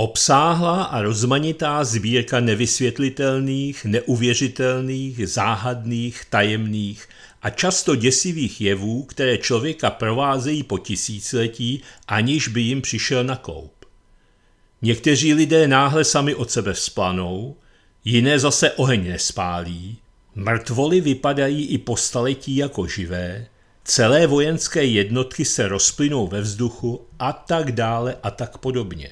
Obsáhlá a rozmanitá sbírka nevysvětlitelných, neuvěřitelných, záhadných, tajemných a často děsivých jevů, které člověka provázejí po tisíciletí, aniž by jim přišel na koup. Někteří lidé náhle sami od sebe vzplanou, jiné zase oheň nespálí, mrtvoli vypadají i po staletí jako živé, celé vojenské jednotky se rozplynou ve vzduchu a tak dále a tak podobně.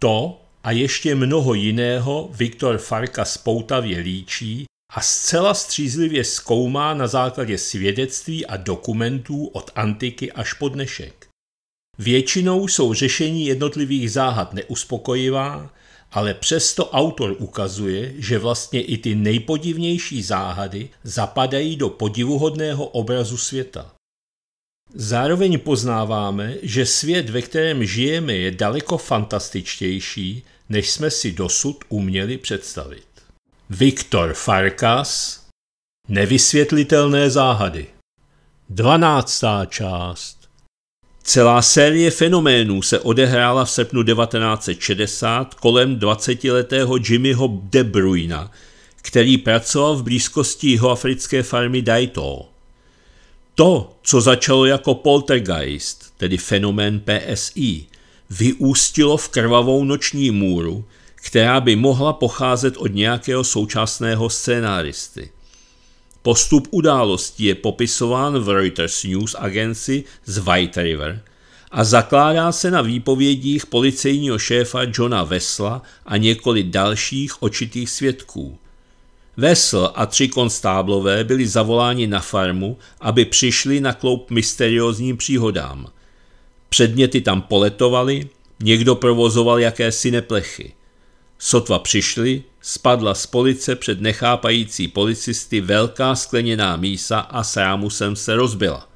To a ještě mnoho jiného Viktor Farka spoutavě líčí a zcela střízlivě zkoumá na základě svědectví a dokumentů od antiky až po dnešek. Většinou jsou řešení jednotlivých záhad neuspokojivá, ale přesto autor ukazuje, že vlastně i ty nejpodivnější záhady zapadají do podivuhodného obrazu světa. Zároveň poznáváme, že svět, ve kterém žijeme, je daleko fantastičtější, než jsme si dosud uměli představit. Viktor Farkas Nevysvětlitelné záhady 12. část Celá série fenoménů se odehrála v srpnu 1960 kolem 20-letého Jimmyho De Bruyna, který pracoval v blízkosti jihoafrické farmy Daito. To, co začalo jako poltergeist, tedy fenomén PSI, vyústilo v krvavou noční můru, která by mohla pocházet od nějakého současného scénáristy. Postup událostí je popisován v Reuters News agenci z White River a zakládá se na výpovědích policejního šéfa Johna Vesla a několik dalších očitých svědků – Vesl a tři konstáblové byli zavoláni na farmu, aby přišli na kloup mysteriózním příhodám. Předměty tam poletovali, někdo provozoval jakési neplechy. Sotva přišli, spadla z police před nechápající policisty velká skleněná mísa a s rámusem se rozbila.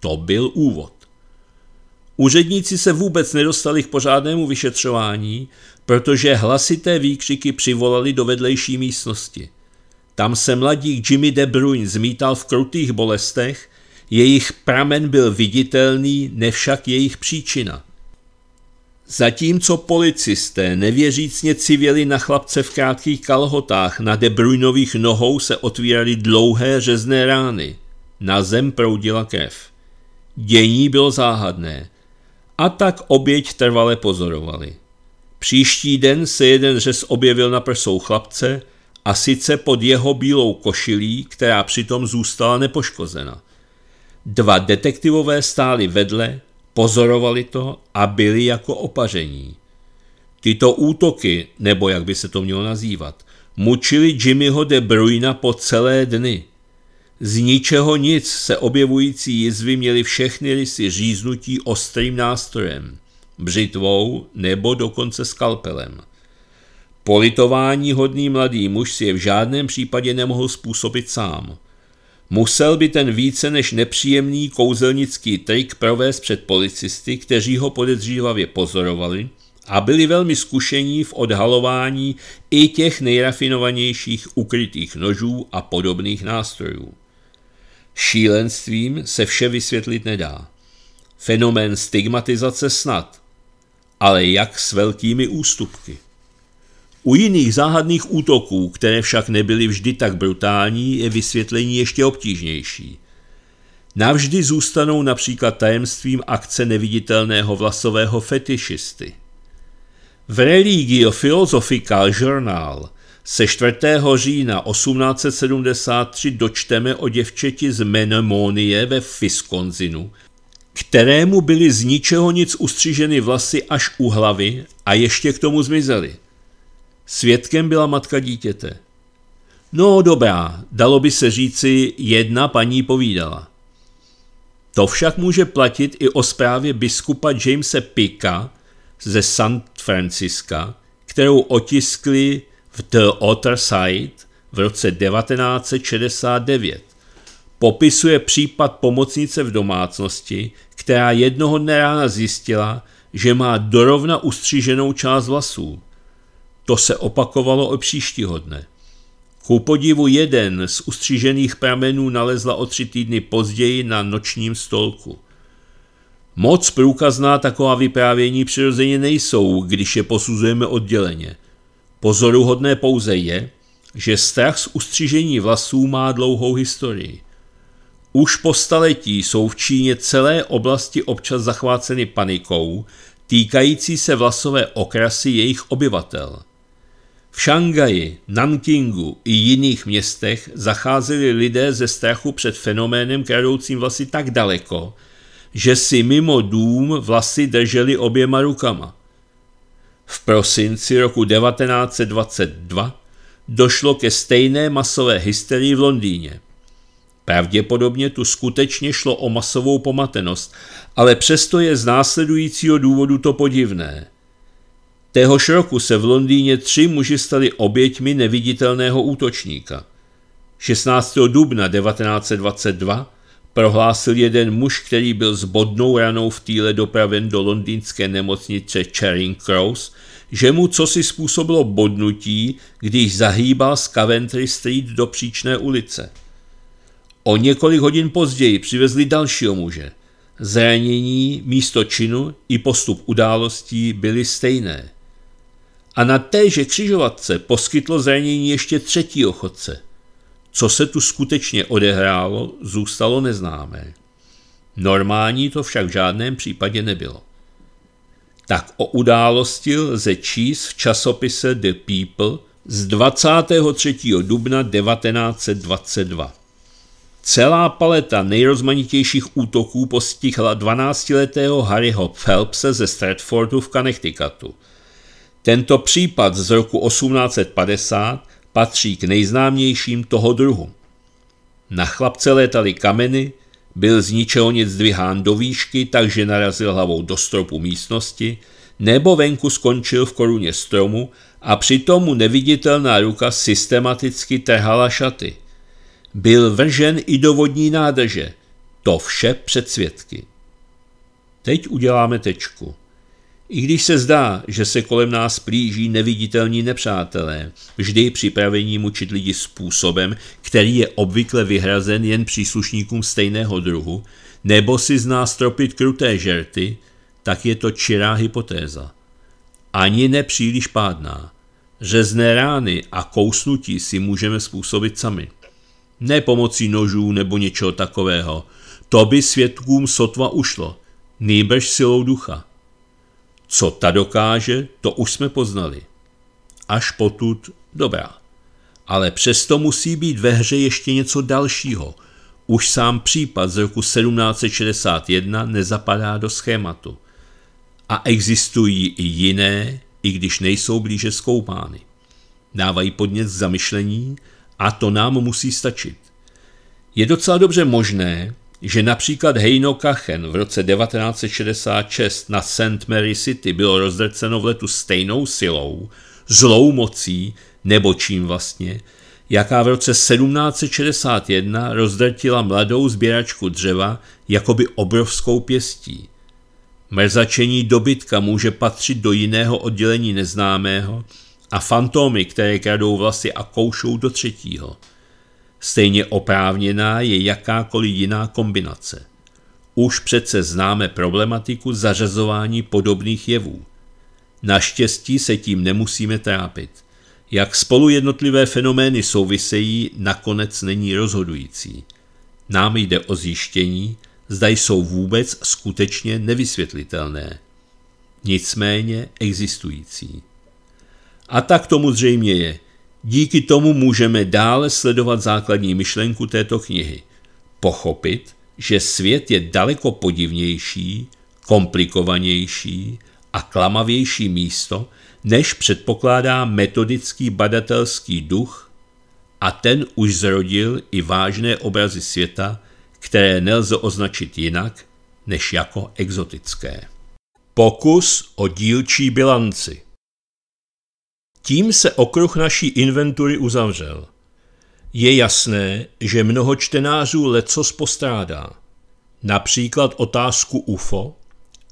To byl úvod. Úředníci se vůbec nedostali k pořádnému vyšetřování, protože hlasité výkřiky přivolali do vedlejší místnosti. Tam se mladík Jimmy De Bruyne zmítal v krutých bolestech, jejich pramen byl viditelný, nevšak jejich příčina. Zatímco policisté nevěřícně civěli na chlapce v krátkých kalhotách, na De Bruynových nohou se otvíraly dlouhé řezné rány. Na zem proudila krev. Dění bylo záhadné. A tak oběť trvale pozorovali. Příští den se jeden řez objevil na prsou chlapce – a sice pod jeho bílou košilí, která přitom zůstala nepoškozena. Dva detektivové stáli vedle, pozorovali to a byli jako opaření. Tyto útoky, nebo jak by se to mělo nazývat, mučili Jimmyho de Bruyna po celé dny. Z ničeho nic se objevující jizvy měly všechny rysy říznutí ostrým nástrojem, břitvou nebo dokonce skalpelem – Politování hodný mladý muž si je v žádném případě nemohl způsobit sám. Musel by ten více než nepříjemný kouzelnický trik provést před policisty, kteří ho podezřívavě pozorovali a byli velmi zkušení v odhalování i těch nejrafinovanějších ukrytých nožů a podobných nástrojů. Šílenstvím se vše vysvětlit nedá. Fenomén stigmatizace snad, ale jak s velkými ústupky. U jiných záhadných útoků, které však nebyly vždy tak brutální, je vysvětlení ještě obtížnější. Navždy zůstanou například tajemstvím akce neviditelného vlasového fetišisty. V Religio Philosophical Journal se 4. října 1873 dočteme o děvčeti z Menemonie ve Fiskonzinu, kterému byly z ničeho nic ustřiženy vlasy až u hlavy a ještě k tomu zmizely. Svědkem byla matka dítěte. No dobrá, dalo by se říci, jedna paní povídala. To však může platit i o zprávě biskupa Jamesa Pika ze San Francisca, kterou otiskli v The Other Side v roce 1969. Popisuje případ pomocnice v domácnosti, která jednoho dne rána zjistila, že má dorovna ustřiženou část vlasů – to se opakovalo o příštího dne. Ku podivu jeden z ustřižených pramenů nalezla o tři týdny později na nočním stolku. Moc průkazná taková vyprávění přirozeně nejsou, když je posuzujeme odděleně. Pozoruhodné pouze je, že strach z ustřižení vlasů má dlouhou historii. Už po staletí jsou v Číně celé oblasti občas zachváceny panikou, týkající se vlasové okrasy jejich obyvatel – v Šangaji, Nankingu i jiných městech zacházeli lidé ze strachu před fenoménem kradoucím vlasy tak daleko, že si mimo dům vlasy drželi oběma rukama. V prosinci roku 1922 došlo ke stejné masové hysterii v Londýně. Pravděpodobně tu skutečně šlo o masovou pomatenost, ale přesto je z následujícího důvodu to podivné – Téhož roku se v Londýně tři muži stali oběťmi neviditelného útočníka. 16. dubna 1922 prohlásil jeden muž, který byl s bodnou ranou v týle dopraven do londýnské nemocnice Charing Cross, že mu cosi způsobilo bodnutí, když zahýbal z Coventry Street do příčné ulice. O několik hodin později přivezli dalšího muže. Zranění, místo činu i postup událostí byly stejné – a na téže křižovatce poskytlo zranění ještě třetí ochotce. Co se tu skutečně odehrálo, zůstalo neznámé. Normální to však v žádném případě nebylo. Tak o události lze číst v časopise The People z 23. dubna 1922. Celá paleta nejrozmanitějších útoků postihla 12-letého Harryho Phelpse ze Stratfordu v Connecticutu – tento případ z roku 1850 patří k nejznámějším toho druhu. Na chlapce létaly kameny, byl z ničeho nic zdvihán do výšky, takže narazil hlavou do stropu místnosti, nebo venku skončil v koruně stromu a přitom mu neviditelná ruka systematicky trhala šaty. Byl vržen i do vodní nádrže. To vše před svědky. Teď uděláme tečku. I když se zdá, že se kolem nás plíží neviditelní nepřátelé, vždy připravení mučit lidi způsobem, který je obvykle vyhrazen jen příslušníkům stejného druhu, nebo si z nás tropit kruté žerty, tak je to čirá hypotéza. Ani nepříliš pádná. Řezné rány a kousnutí si můžeme způsobit sami. Ne pomocí nožů nebo něčeho takového. To by světkům sotva ušlo. Nýbrž silou ducha. Co ta dokáže, to už jsme poznali. Až potud dobrá. Ale přesto musí být ve hře ještě něco dalšího. Už sám případ z roku 1761 nezapadá do schématu. A existují i jiné, i když nejsou blíže zkoumány. Dávají podnět k zamyšlení a to nám musí stačit. Je docela dobře možné, že například Hejno Kachen v roce 1966 na St. Mary City bylo rozdrceno v letu stejnou silou, zlou mocí, nebo čím vlastně, jaká v roce 1761 rozdrtila mladou sběračku dřeva jakoby obrovskou pěstí. Mrzačení dobytka může patřit do jiného oddělení neznámého a fantomy, které kradou vlasy a koušou do třetího – Stejně oprávněná je jakákoliv jiná kombinace. Už přece známe problematiku zařazování podobných jevů. Naštěstí se tím nemusíme trápit. Jak spolu jednotlivé fenomény souvisejí, nakonec není rozhodující. Nám jde o zjištění, zda jsou vůbec skutečně nevysvětlitelné. Nicméně existující. A tak tomu zřejmě je. Díky tomu můžeme dále sledovat základní myšlenku této knihy. Pochopit, že svět je daleko podivnější, komplikovanější a klamavější místo, než předpokládá metodický badatelský duch a ten už zrodil i vážné obrazy světa, které nelze označit jinak než jako exotické. Pokus o dílčí bilanci tím se okruh naší inventury uzavřel. Je jasné, že mnoho čtenářů lecos postrádá, například otázku UFO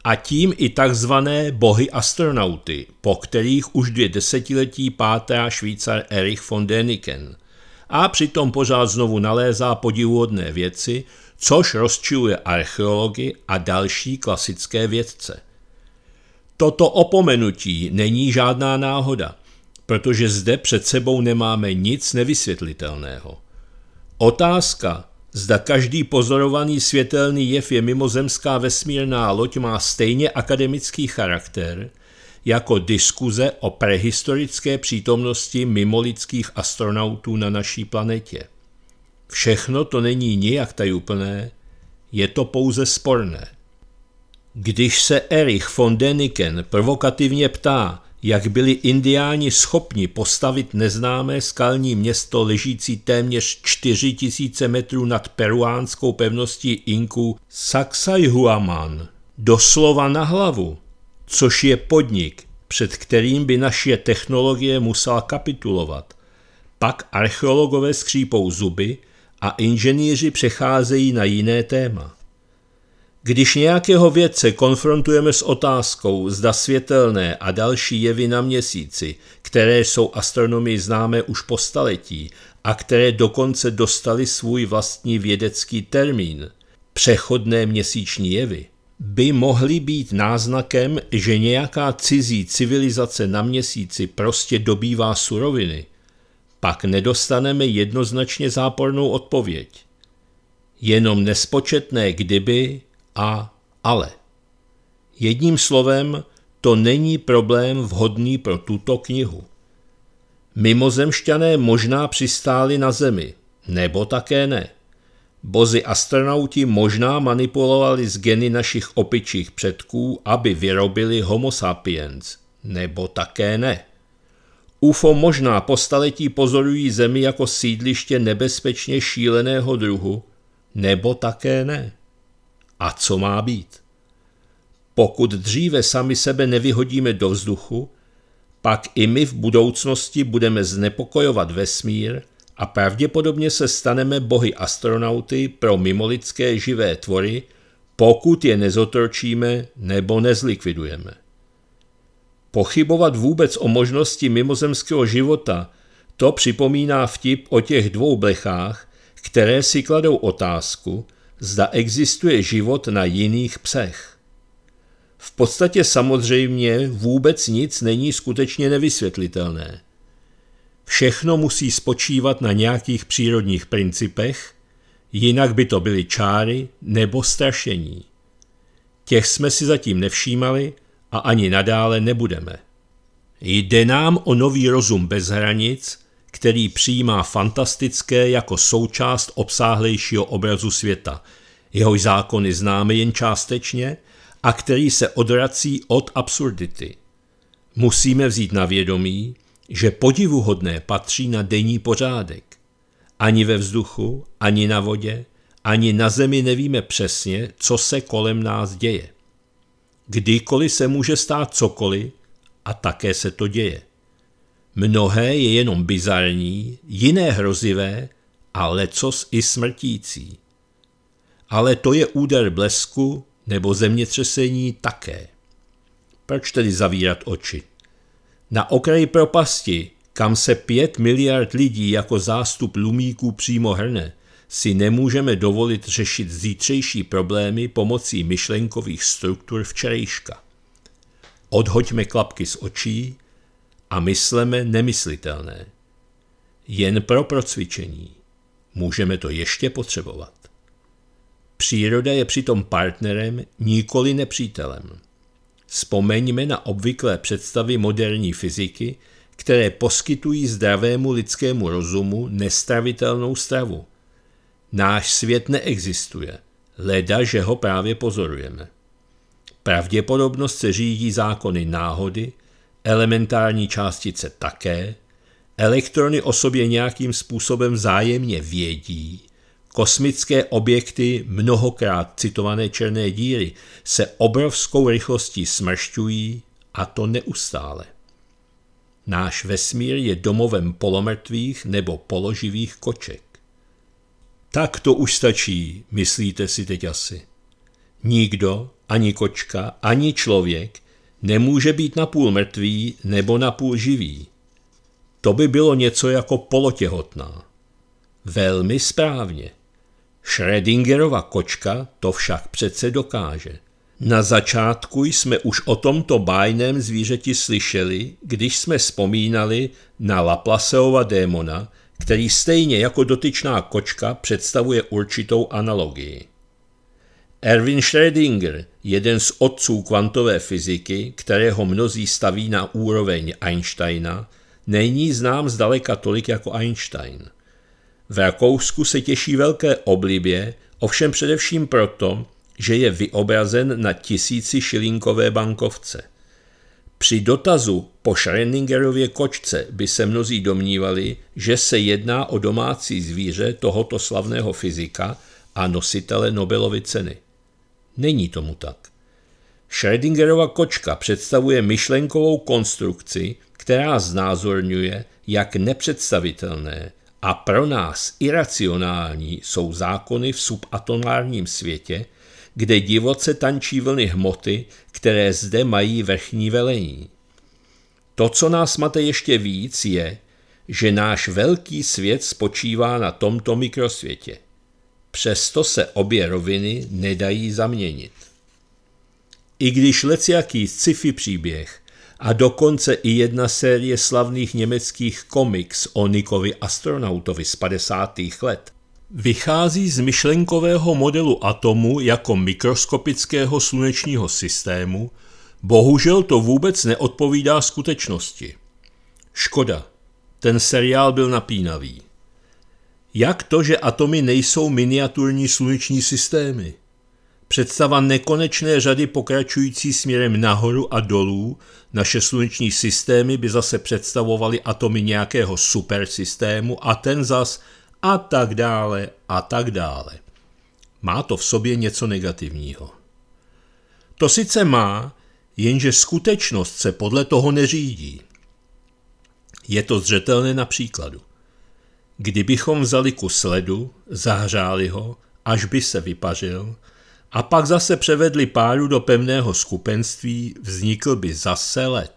a tím i takzvané bohy astronauty, po kterých už dvě desetiletí pátrá švýcar Erich von Däniken a přitom pořád znovu nalézá podivuhodné věci, což rozčiluje archeology a další klasické vědce. Toto opomenutí není žádná náhoda – protože zde před sebou nemáme nic nevysvětlitelného. Otázka, zda každý pozorovaný světelný jev je mimozemská vesmírná loď, má stejně akademický charakter jako diskuze o prehistorické přítomnosti mimolidských astronautů na naší planetě. Všechno to není nijak tajúplné, je to pouze sporné. Když se Erich von Däniken provokativně ptá, jak byli indiáni schopni postavit neznámé skalní město ležící téměř 4000 metrů nad peruánskou pevností Inku Sacsayhuaman, doslova na hlavu, což je podnik, před kterým by naše technologie musela kapitulovat. Pak archeologové skřípou zuby a inženýři přecházejí na jiné téma. Když nějakého vědce konfrontujeme s otázkou, zda světelné a další jevy na měsíci, které jsou astronomii známé už po staletí a které dokonce dostali svůj vlastní vědecký termín, přechodné měsíční jevy, by mohly být náznakem, že nějaká cizí civilizace na měsíci prostě dobývá suroviny, pak nedostaneme jednoznačně zápornou odpověď. Jenom nespočetné kdyby a ale. Jedním slovem, to není problém vhodný pro tuto knihu. Mimozemšťané možná přistáli na Zemi, nebo také ne. Bozy astronauti možná manipulovali z geny našich opičích předků, aby vyrobili homo sapiens, nebo také ne. UFO možná po staletí pozorují Zemi jako sídliště nebezpečně šíleného druhu, nebo také ne. A co má být? Pokud dříve sami sebe nevyhodíme do vzduchu, pak i my v budoucnosti budeme znepokojovat vesmír a pravděpodobně se staneme bohy astronauty pro mimolidské živé tvory, pokud je nezotročíme nebo nezlikvidujeme. Pochybovat vůbec o možnosti mimozemského života, to připomíná vtip o těch dvou blechách, které si kladou otázku – zda existuje život na jiných psech. V podstatě samozřejmě vůbec nic není skutečně nevysvětlitelné. Všechno musí spočívat na nějakých přírodních principech, jinak by to byly čáry nebo strašení. Těch jsme si zatím nevšímali a ani nadále nebudeme. Jde nám o nový rozum bez hranic, který přijímá fantastické jako součást obsáhlejšího obrazu světa, jehož zákony známe jen částečně a který se odrací od absurdity. Musíme vzít na vědomí, že podivuhodné patří na denní pořádek. Ani ve vzduchu, ani na vodě, ani na zemi nevíme přesně, co se kolem nás děje. Kdykoliv se může stát cokoliv a také se to děje. Mnohé je jenom bizarní, jiné hrozivé a lecos i smrtící. Ale to je úder blesku nebo zemětřesení také. Proč tedy zavírat oči? Na okraji propasti, kam se pět miliard lidí jako zástup lumíků přímo hrne, si nemůžeme dovolit řešit zítřejší problémy pomocí myšlenkových struktur včerejška. Odhoďme klapky z očí a mysleme nemyslitelné. Jen pro procvičení. Můžeme to ještě potřebovat. Příroda je přitom partnerem, nikoli nepřítelem. Vzpomeňme na obvyklé představy moderní fyziky, které poskytují zdravému lidskému rozumu nestravitelnou stravu. Náš svět neexistuje, leda, že ho právě pozorujeme. Pravděpodobnost se řídí zákony náhody, elementární částice také, elektrony o sobě nějakým způsobem vzájemně vědí, kosmické objekty, mnohokrát citované černé díry, se obrovskou rychlostí smršťují a to neustále. Náš vesmír je domovem polomrtvých nebo položivých koček. Tak to už stačí, myslíte si teď asi. Nikdo, ani kočka, ani člověk Nemůže být napůl mrtvý nebo napůl živý. To by bylo něco jako polotěhotná. Velmi správně. Schrödingerova kočka to však přece dokáže. Na začátku jsme už o tomto bájném zvířeti slyšeli, když jsme vzpomínali na Laplaceova démona, který stejně jako dotyčná kočka představuje určitou analogii. Erwin Schrödinger, jeden z otců kvantové fyziky, kterého mnozí staví na úroveň Einsteina, není znám zdaleka tolik jako Einstein. V Rakousku se těší velké oblibě, ovšem především proto, že je vyobrazen na tisíci šilinkové bankovce. Při dotazu po Schrödingerově kočce by se mnozí domnívali, že se jedná o domácí zvíře tohoto slavného fyzika a nositele Nobelovy ceny. Není tomu tak. Schrödingerova kočka představuje myšlenkovou konstrukci, která znázorňuje, jak nepředstavitelné a pro nás iracionální jsou zákony v subatomárním světě, kde divoce tančí vlny hmoty, které zde mají vrchní velení. To, co nás mate ještě víc, je, že náš velký svět spočívá na tomto mikrosvětě. Přesto se obě roviny nedají zaměnit. I když leciaký sci-fi příběh a dokonce i jedna série slavných německých komiks o Nikovi astronautovi z 50. let vychází z myšlenkového modelu atomu jako mikroskopického slunečního systému, bohužel to vůbec neodpovídá skutečnosti. Škoda, ten seriál byl napínavý. Jak to, že atomy nejsou miniaturní sluneční systémy? Představa nekonečné řady pokračující směrem nahoru a dolů naše sluneční systémy by zase představovaly atomy nějakého supersystému a ten zas a tak dále a tak dále. Má to v sobě něco negativního. To sice má, jenže skutečnost se podle toho neřídí. Je to zřetelné na příkladu. Kdybychom vzali kus ledu, zahřáli ho, až by se vypařil, a pak zase převedli páru do pevného skupenství, vznikl by zase led.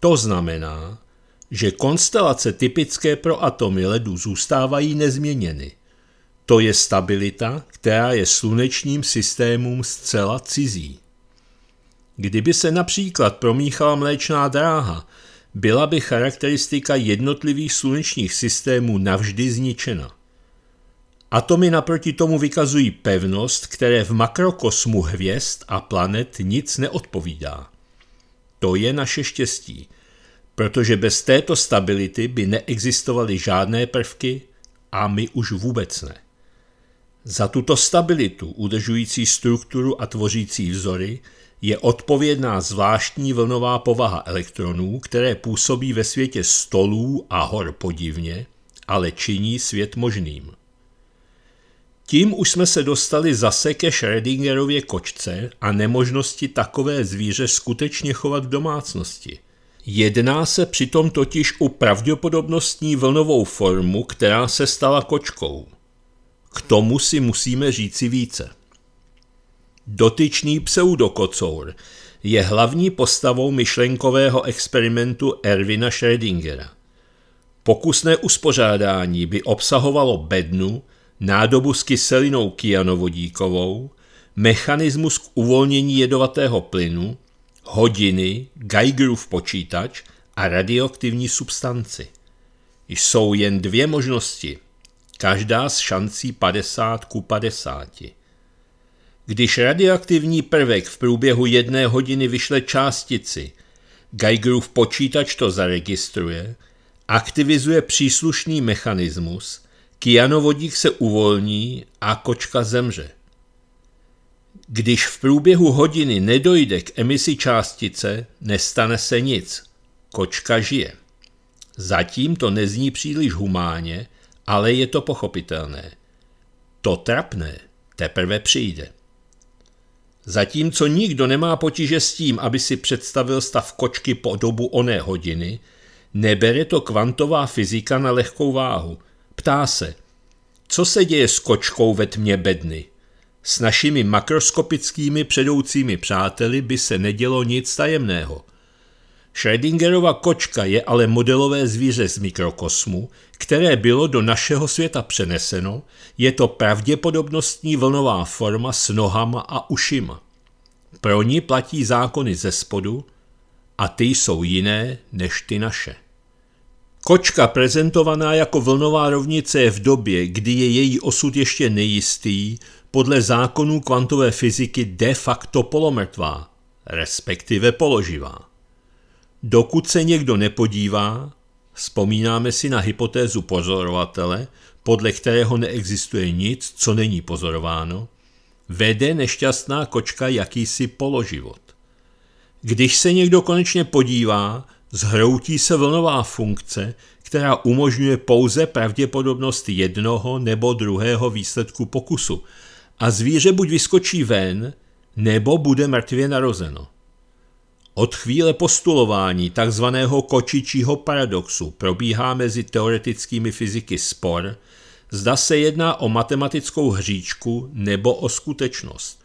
To znamená, že konstelace typické pro atomy ledu zůstávají nezměněny. To je stabilita, která je slunečním systémům zcela cizí. Kdyby se například promíchala mléčná dráha byla by charakteristika jednotlivých slunečních systémů navždy zničena. Atomy naproti tomu vykazují pevnost, které v makrokosmu hvězd a planet nic neodpovídá. To je naše štěstí, protože bez této stability by neexistovaly žádné prvky a my už vůbec ne. Za tuto stabilitu, udržující strukturu a tvořící vzory, je odpovědná zvláštní vlnová povaha elektronů, které působí ve světě stolů a hor podivně, ale činí svět možným. Tím už jsme se dostali zase ke Schrödingerově kočce a nemožnosti takové zvíře skutečně chovat v domácnosti. Jedná se přitom totiž o pravděpodobnostní vlnovou formu, která se stala kočkou. K tomu si musíme říci více. Dotyčný pseudokocour je hlavní postavou myšlenkového experimentu Ervina Schrödingera. Pokusné uspořádání by obsahovalo bednu, nádobu s kyselinou kyanovodíkovou, mechanismus k uvolnění jedovatého plynu, hodiny, Geigerův počítač a radioaktivní substanci. Jsou jen dvě možnosti, každá s šancí 50 ku 50. Když radioaktivní prvek v průběhu jedné hodiny vyšle částici, Geigerův počítač to zaregistruje, aktivizuje příslušný mechanismus, kyanovodík se uvolní a kočka zemře. Když v průběhu hodiny nedojde k emisi částice, nestane se nic. Kočka žije. Zatím to nezní příliš humáně, ale je to pochopitelné. To trapné teprve přijde. Zatímco nikdo nemá potíže s tím, aby si představil stav kočky po dobu oné hodiny, nebere to kvantová fyzika na lehkou váhu. Ptá se, co se děje s kočkou ve tmě bedny? S našimi makroskopickými předoucími přáteli by se nedělo nic tajemného. Schrödingerova kočka je ale modelové zvíře z mikrokosmu, které bylo do našeho světa přeneseno, je to pravděpodobnostní vlnová forma s nohama a ušima. Pro ní platí zákony ze spodu a ty jsou jiné než ty naše. Kočka prezentovaná jako vlnová rovnice je v době, kdy je její osud ještě nejistý, podle zákonů kvantové fyziky de facto polomrtvá, respektive položivá. Dokud se někdo nepodívá, vzpomínáme si na hypotézu pozorovatele, podle kterého neexistuje nic, co není pozorováno, vede nešťastná kočka jakýsi položivot. Když se někdo konečně podívá, zhroutí se vlnová funkce, která umožňuje pouze pravděpodobnost jednoho nebo druhého výsledku pokusu a zvíře buď vyskočí ven, nebo bude mrtvě narozeno. Od chvíle postulování tzv. kočičího paradoxu probíhá mezi teoretickými fyziky spor, zda se jedná o matematickou hříčku nebo o skutečnost.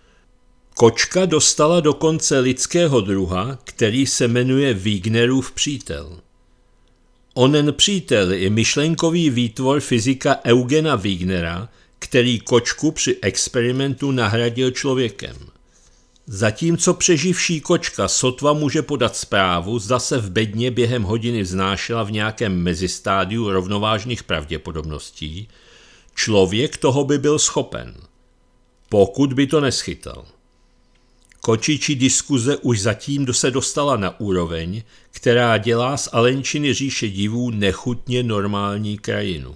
Kočka dostala dokonce lidského druha, který se jmenuje Wignerův přítel. Onen přítel je myšlenkový výtvor fyzika Eugena Wignera, který kočku při experimentu nahradil člověkem. Zatímco přeživší kočka sotva může podat zprávu, zda se v bedně během hodiny vznášela v nějakém mezistádiu rovnovážných pravděpodobností, člověk toho by byl schopen, pokud by to neschytal. Kočičí diskuze už zatím do se dostala na úroveň, která dělá z Alenčiny říše divů nechutně normální krajinu.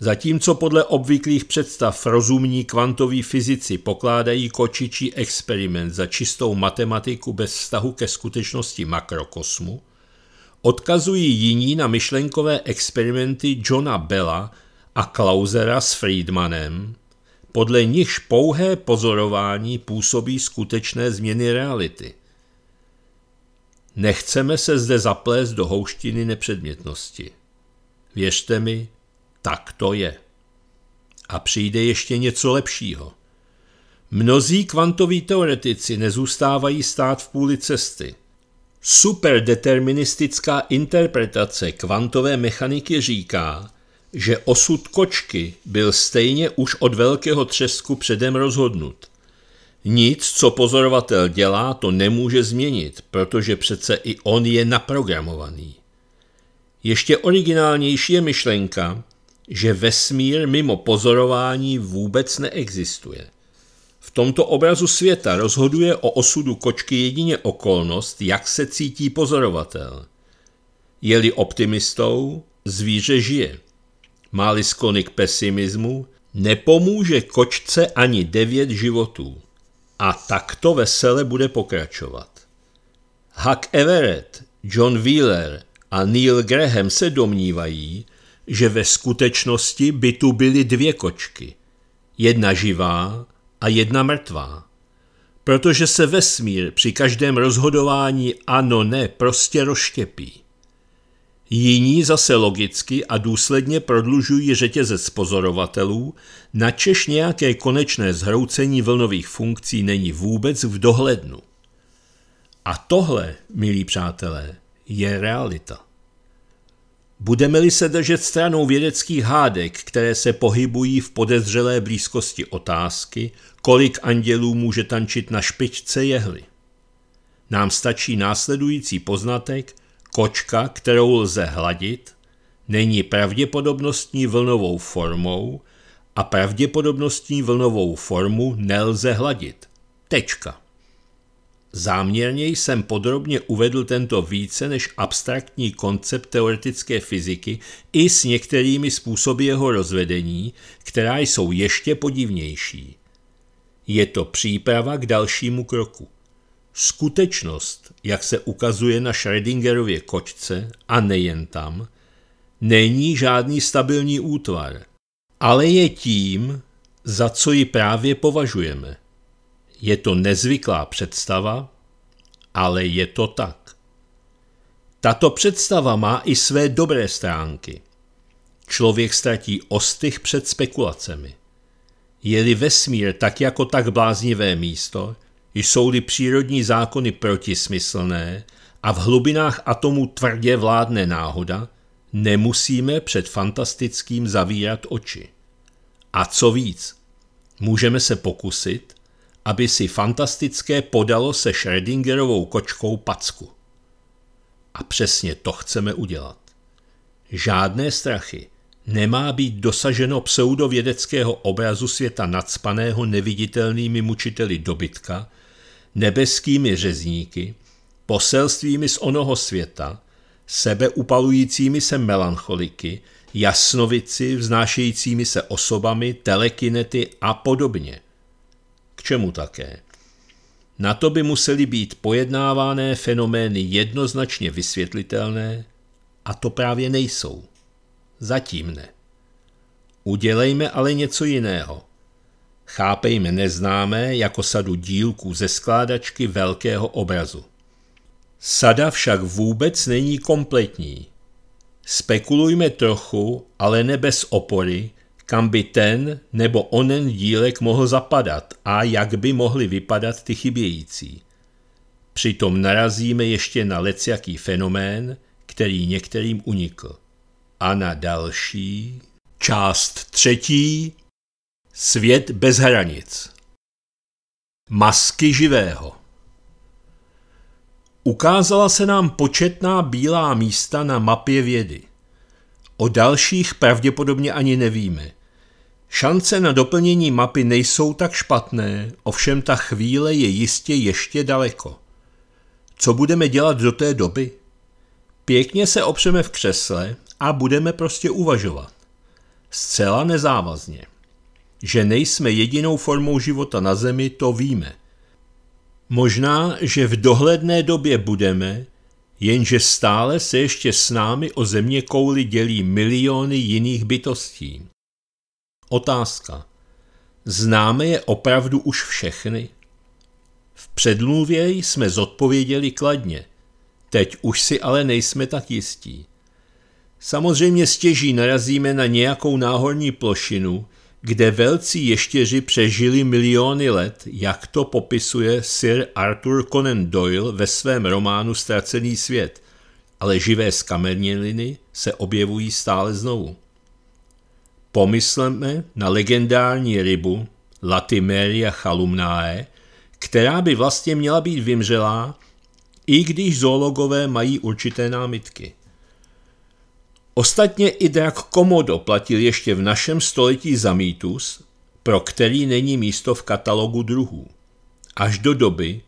Zatímco podle obvyklých představ rozumní kvantoví fyzici pokládají kočičí experiment za čistou matematiku bez vztahu ke skutečnosti makrokosmu, odkazují jiní na myšlenkové experimenty Johna Bella a Klausera s Friedmanem, podle nichž pouhé pozorování působí skutečné změny reality. Nechceme se zde zaplést do houštiny nepředmětnosti. Věřte mi, tak to je. A přijde ještě něco lepšího. Mnozí kvantoví teoretici nezůstávají stát v půli cesty. Superdeterministická interpretace kvantové mechaniky říká, že osud kočky byl stejně už od velkého třesku předem rozhodnut. Nic, co pozorovatel dělá, to nemůže změnit, protože přece i on je naprogramovaný. Ještě originálnější je myšlenka, že vesmír mimo pozorování vůbec neexistuje. V tomto obrazu světa rozhoduje o osudu kočky jedině okolnost, jak se cítí pozorovatel. Je-li optimistou, zvíře žije. Má-li sklony k pesimismu, nepomůže kočce ani devět životů. A tak to vesele bude pokračovat. Huck Everett, John Wheeler a Neil Graham se domnívají, že ve skutečnosti by tu byly dvě kočky. Jedna živá a jedna mrtvá. Protože se vesmír při každém rozhodování ano-ne prostě rozštěpí. Jiní zase logicky a důsledně prodlužují řetězec pozorovatelů, načež nějaké konečné zhroucení vlnových funkcí není vůbec v dohlednu. A tohle, milí přátelé, je realita. Budeme-li se držet stranou vědeckých hádek, které se pohybují v podezřelé blízkosti otázky, kolik andělů může tančit na špičce jehly. Nám stačí následující poznatek, kočka, kterou lze hladit, není pravděpodobnostní vlnovou formou a pravděpodobnostní vlnovou formu nelze hladit. Tečka. Záměrně jsem podrobně uvedl tento více než abstraktní koncept teoretické fyziky i s některými způsoby jeho rozvedení, která jsou ještě podivnější. Je to příprava k dalšímu kroku. Skutečnost, jak se ukazuje na Schrödingerově kočce, a nejen tam, není žádný stabilní útvar, ale je tím, za co ji právě považujeme – je to nezvyklá představa, ale je to tak. Tato představa má i své dobré stránky. Člověk ztratí ostych před spekulacemi. Je-li vesmír tak jako tak bláznivé místo, jsou-li přírodní zákony protismyslné a v hlubinách atomů tvrdě vládne náhoda, nemusíme před fantastickým zavírat oči. A co víc, můžeme se pokusit aby si fantastické podalo se Schrödingerovou kočkou packu. A přesně to chceme udělat. Žádné strachy nemá být dosaženo pseudovědeckého obrazu světa nadspaného neviditelnými mučiteli dobytka, nebeskými řezníky, poselstvími z onoho světa, sebeupalujícími se melancholiky, jasnovici vznášejícími se osobami, telekinety a podobně – k čemu také? Na to by musely být pojednávané fenomény jednoznačně vysvětlitelné, a to právě nejsou. Zatím ne. Udělejme ale něco jiného. Chápejme neznámé jako sadu dílků ze skládačky velkého obrazu. Sada však vůbec není kompletní. Spekulujme trochu, ale ne bez opory, kam by ten nebo onen dílek mohl zapadat a jak by mohly vypadat ty chybějící. Přitom narazíme ještě na lecjaký fenomén, který některým unikl. A na další... Část třetí. Svět bez hranic. Masky živého. Ukázala se nám početná bílá místa na mapě vědy. O dalších pravděpodobně ani nevíme. Šance na doplnění mapy nejsou tak špatné, ovšem ta chvíle je jistě ještě daleko. Co budeme dělat do té doby? Pěkně se opřeme v křesle a budeme prostě uvažovat. Zcela nezávazně. Že nejsme jedinou formou života na Zemi, to víme. Možná, že v dohledné době budeme, jenže stále se ještě s námi o země kouli dělí miliony jiných bytostí. Otázka. Známe je opravdu už všechny? V předmluvě jsme zodpověděli kladně. Teď už si ale nejsme tak jistí. Samozřejmě stěží narazíme na nějakou náhorní plošinu, kde velcí ještěři přežili miliony let, jak to popisuje Sir Arthur Conan Doyle ve svém románu Ztracený svět, ale živé skamerněliny se objevují stále znovu. Pomysleme na legendární rybu Latimeria chalumnae, která by vlastně měla být vymřelá, i když zoologové mají určité námitky. Ostatně i drak Komodo platil ještě v našem století za mýtus, pro který není místo v katalogu druhů. Až do doby,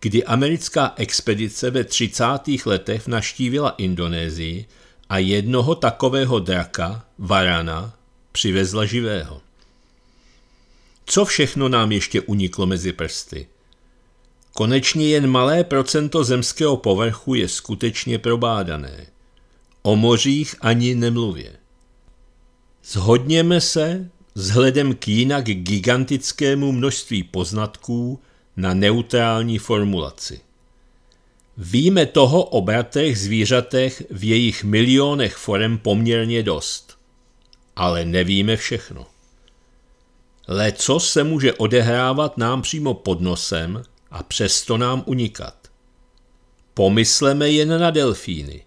kdy americká expedice ve 30. letech naštívila Indonésii a jednoho takového draka, varana, přivezla živého. Co všechno nám ještě uniklo mezi prsty? Konečně jen malé procento zemského povrchu je skutečně probádané. O mořích ani nemluvě. Zhodněme se, vzhledem k jinak gigantickému množství poznatků na neutrální formulaci. Víme toho o bratech zvířatech v jejich milionech forem poměrně dost ale nevíme všechno. Leco se může odehrávat nám přímo pod nosem a přesto nám unikat. Pomysleme jen na delfíny.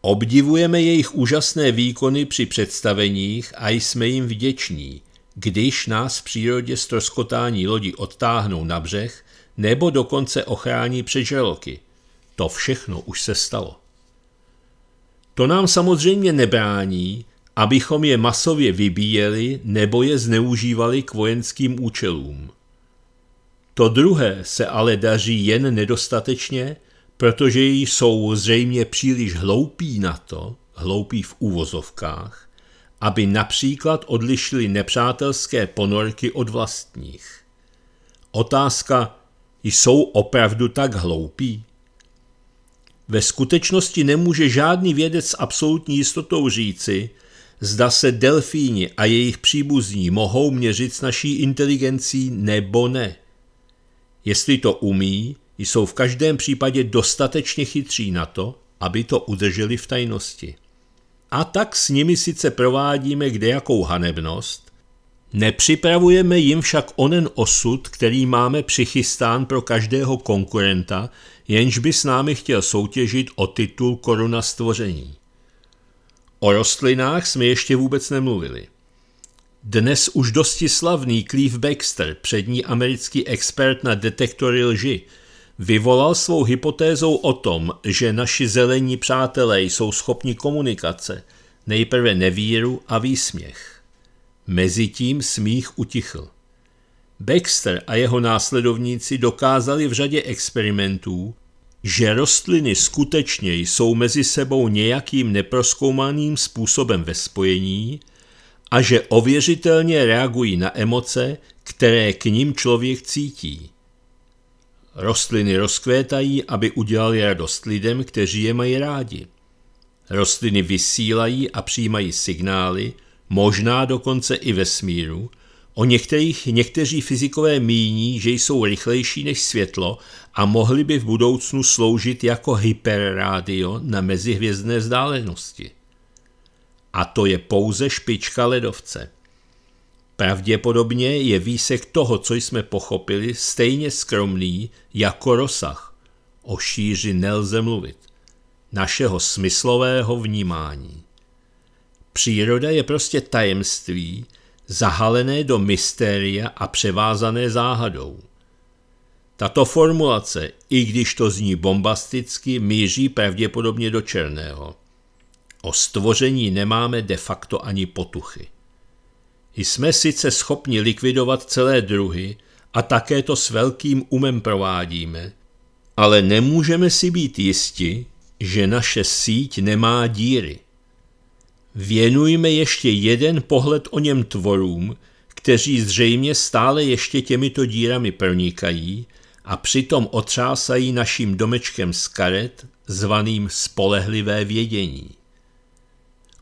Obdivujeme jejich úžasné výkony při představeních a jsme jim vděční, když nás v přírodě stroskotání lodi odtáhnou na břeh nebo dokonce ochrání před žraloky. To všechno už se stalo. To nám samozřejmě nebrání, abychom je masově vybíjeli nebo je zneužívali k vojenským účelům. To druhé se ale daří jen nedostatečně, protože jsou zřejmě příliš hloupí na to, hloupí v úvozovkách, aby například odlišili nepřátelské ponorky od vlastních. Otázka, jsou opravdu tak hloupí? Ve skutečnosti nemůže žádný vědec s absolutní jistotou říci, zda se delfíni a jejich příbuzní mohou měřit s naší inteligencí nebo ne. Jestli to umí, jsou v každém případě dostatečně chytří na to, aby to udrželi v tajnosti. A tak s nimi sice provádíme kdejakou hanebnost, nepřipravujeme jim však onen osud, který máme přichystán pro každého konkurenta, jenž by s námi chtěl soutěžit o titul koruna stvoření. O rostlinách jsme ještě vůbec nemluvili. Dnes už dosti slavný Cleve Baxter, přední americký expert na detektory lži, vyvolal svou hypotézou o tom, že naši zelení přátelé jsou schopni komunikace, nejprve nevíru a výsměch. Mezitím smích utichl. Baxter a jeho následovníci dokázali v řadě experimentů, že rostliny skutečně jsou mezi sebou nějakým neproskoumaným způsobem ve spojení a že ověřitelně reagují na emoce, které k ním člověk cítí. Rostliny rozkvétají, aby udělali radost lidem, kteří je mají rádi. Rostliny vysílají a přijímají signály, možná dokonce i ve smíru O některých někteří fyzikové míní, že jsou rychlejší než světlo a mohly by v budoucnu sloužit jako hyperrádio na mezihvězdné vzdálenosti. A to je pouze špička ledovce. Pravděpodobně je výsek toho, co jsme pochopili, stejně skromný jako rozsah. O šíři nelze mluvit. Našeho smyslového vnímání. Příroda je prostě tajemství, zahalené do mystéria a převázané záhadou. Tato formulace, i když to zní bombasticky, míří pravděpodobně do černého. O stvoření nemáme de facto ani potuchy. Jsme sice schopni likvidovat celé druhy a také to s velkým umem provádíme, ale nemůžeme si být jisti, že naše síť nemá díry. Věnujme ještě jeden pohled o něm tvorům, kteří zřejmě stále ještě těmito dírami pronikají – a přitom otřásají naším domečkem z karet, zvaným spolehlivé vědění.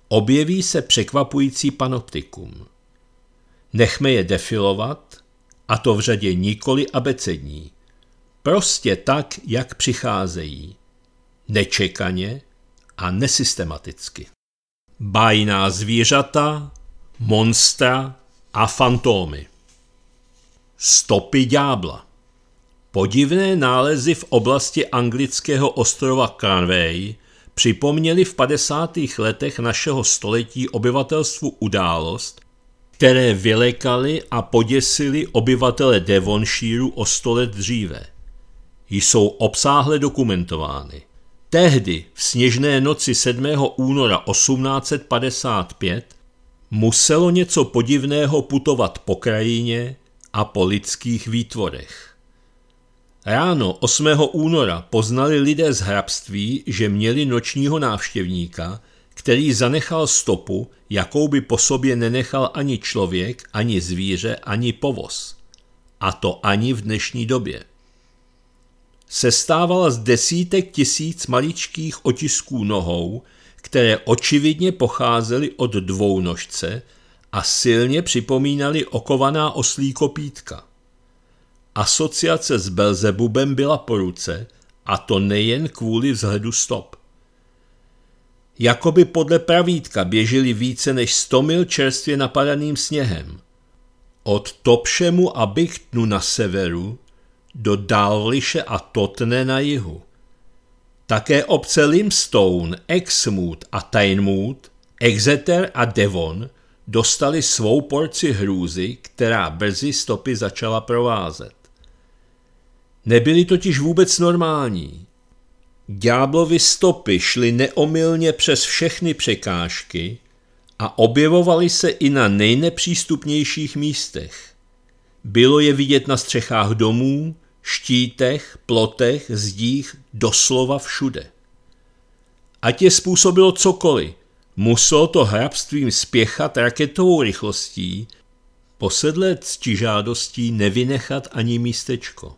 Objeví se překvapující panoptikum. Nechme je defilovat, a to v řadě nikoli abecední. Prostě tak, jak přicházejí. Nečekaně a nesystematicky. Bájná zvířata, monstra a fantómy. Stopy ďábla. Podivné nálezy v oblasti anglického ostrova Canvey připomněly v 50. letech našeho století obyvatelstvu událost, které vylekaly a poděsily obyvatele Devonshireu o sto let dříve. Jsou obsáhle dokumentovány. Tehdy, v sněžné noci 7. února 1855, muselo něco podivného putovat po krajině a po lidských výtvorech. Ráno 8. února poznali lidé z hrabství, že měli nočního návštěvníka, který zanechal stopu, jakou by po sobě nenechal ani člověk, ani zvíře, ani povoz. A to ani v dnešní době. Sestávala z desítek tisíc maličkých otisků nohou, které očividně pocházely od dvounožce a silně připomínaly okovaná oslí kopítka. Asociace s Belzebubem byla po ruce, a to nejen kvůli vzhledu stop. Jakoby podle pravítka běžili více než 100 mil čerstvě napadaným sněhem. Od Topšemu a Bichtnu na severu do Dalliše a Totne na jihu. Také obce Limstone, Exmouth a Tynemouth, Exeter a Devon dostali svou porci hrůzy, která brzy stopy začala provázet. Nebyly totiž vůbec normální. Ďáblovy stopy šly neomylně přes všechny překážky a objevovaly se i na nejnepřístupnějších místech. Bylo je vidět na střechách domů, štítech, plotech, zdích, doslova všude. Ať je způsobilo cokoliv, muselo to hrabstvím spěchat raketovou rychlostí, posedlé ctižádostí nevynechat ani místečko.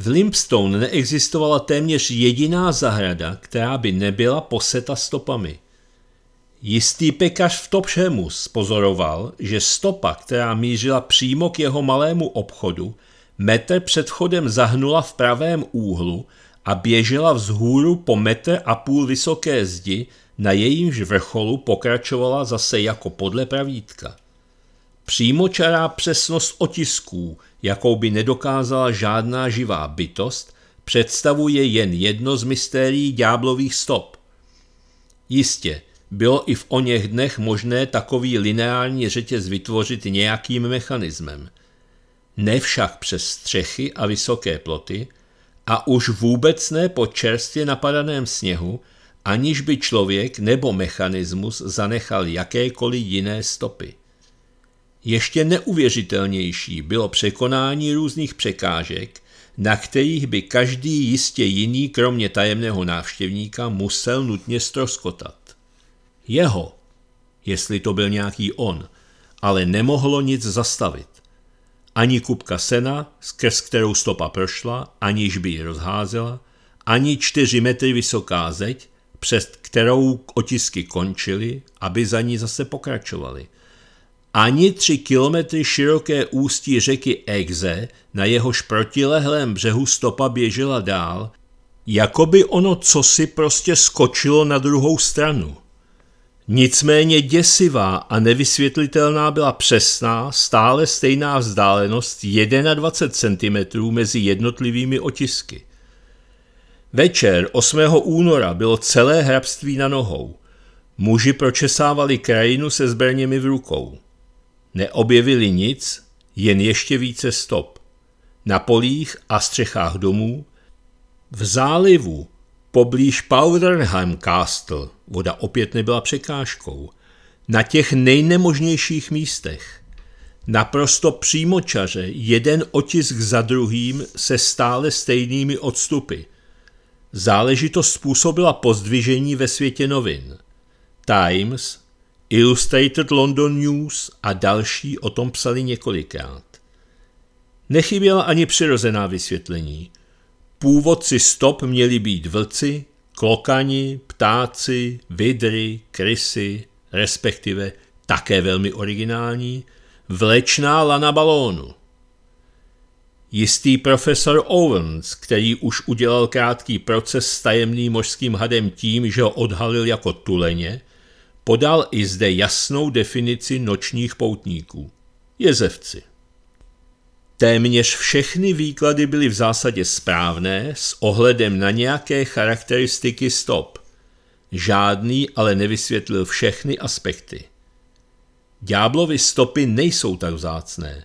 V Limpstone neexistovala téměř jediná zahrada, která by nebyla poseta stopami. Jistý pekař v Topšemu spozoroval, že stopa, která mířila přímo k jeho malému obchodu, metr před chodem zahnula v pravém úhlu a běžela vzhůru po metr a půl vysoké zdi, na jejímž vrcholu pokračovala zase jako podle pravítka. Přímočará přesnost otisků, jakou by nedokázala žádná živá bytost, představuje jen jedno z mystérií ďáblových stop. Jistě, bylo i v oněch dnech možné takový lineární řetěz vytvořit nějakým mechanismem. Ne však přes střechy a vysoké ploty, a už vůbec ne po čerstvě napadaném sněhu, aniž by člověk nebo mechanismus zanechal jakékoliv jiné stopy. Ještě neuvěřitelnější bylo překonání různých překážek, na kterých by každý jistě jiný, kromě tajemného návštěvníka, musel nutně stroskotat. Jeho, jestli to byl nějaký on, ale nemohlo nic zastavit. Ani kupka sena, skrz kterou stopa prošla, aniž by ji rozházela, ani čtyři metry vysoká zeď, přes kterou otisky končily, aby za ní zase pokračovaly – ani tři kilometry široké ústí řeky Exe, na jehož protilehlém břehu stopa běžela dál, jako by ono cosi prostě skočilo na druhou stranu. Nicméně děsivá a nevysvětlitelná byla přesná, stále stejná vzdálenost 21 cm mezi jednotlivými otisky. Večer 8. února bylo celé hrabství na nohou. Muži pročesávali krajinu se zbraněmi v rukou. Neobjevili nic, jen ještě více stop. Na polích a střechách domů, v zálivu poblíž Powderham Castle voda opět nebyla překážkou. Na těch nejnemožnějších místech. Naprosto přímočaře, jeden otisk za druhým se stále stejnými odstupy. Záležitost způsobila pozdvižení ve světě novin. Times, Illustrated London News a další o tom psali několikrát. Nechyběla ani přirozená vysvětlení. Původci stop měli být vlci, klokani, ptáci, vidry, krysy, respektive také velmi originální, vlečná lana balónu. Jistý profesor Owens, který už udělal krátký proces s tajemným mořským hadem tím, že ho odhalil jako tuleně, podal i zde jasnou definici nočních poutníků – jezevci. Téměř všechny výklady byly v zásadě správné s ohledem na nějaké charakteristiky stop. Žádný ale nevysvětlil všechny aspekty. Ďáblovy stopy nejsou tak vzácné.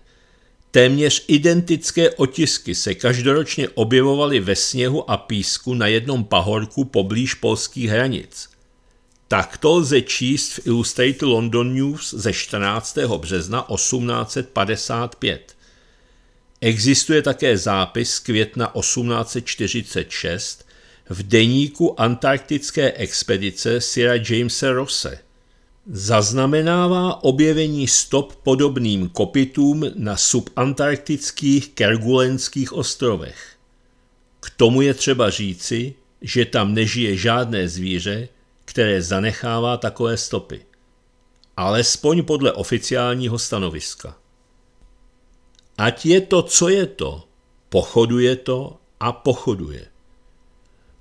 Téměř identické otisky se každoročně objevovaly ve sněhu a písku na jednom pahorku poblíž polských hranic – tak to lze číst v Illustrated London News ze 14. března 1855. Existuje také zápis z května 1846 v deníku antarktické expedice Sira Jamesa Rosse. Zaznamenává objevení stop podobným kopitům na subantarktických Kergulenských ostrovech. K tomu je třeba říci, že tam nežije žádné zvíře, které zanechává takové stopy. Alespoň podle oficiálního stanoviska. Ať je to, co je to, pochoduje to a pochoduje.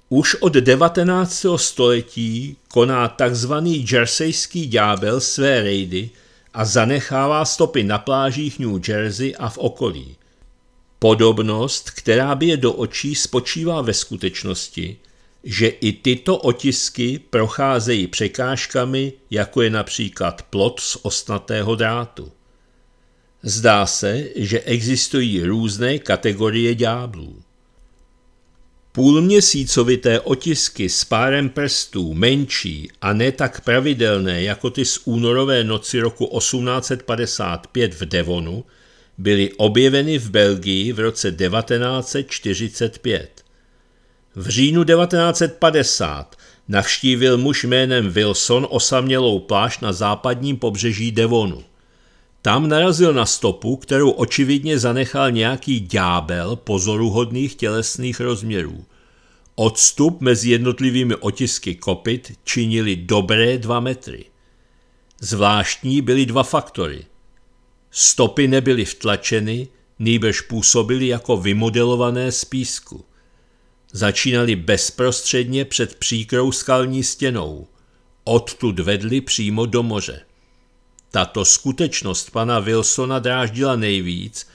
Už od 19. století koná takzvaný jerseyský ďábel své rejdy a zanechává stopy na plážích New Jersey a v okolí. Podobnost, která by je do očí, spočívá ve skutečnosti, že i tyto otisky procházejí překážkami, jako je například plot z osnatého drátu. Zdá se, že existují různé kategorie dňáblů. Půlměsícovité otisky s párem prstů menší a ne tak pravidelné jako ty z únorové noci roku 1855 v Devonu byly objeveny v Belgii v roce 1945. V říjnu 1950 navštívil muž jménem Wilson osamělou pláž na západním pobřeží Devonu. Tam narazil na stopu, kterou očividně zanechal nějaký ďábel pozoruhodných tělesných rozměrů. Odstup mezi jednotlivými otisky kopit činili dobré dva metry. Zvláštní byly dva faktory. Stopy nebyly vtlačeny, nýbrž působily jako vymodelované z písku. Začínali bezprostředně před příkrou skalní stěnou. Odtud vedli přímo do moře. Tato skutečnost pana Wilsona dráždila nejvíc,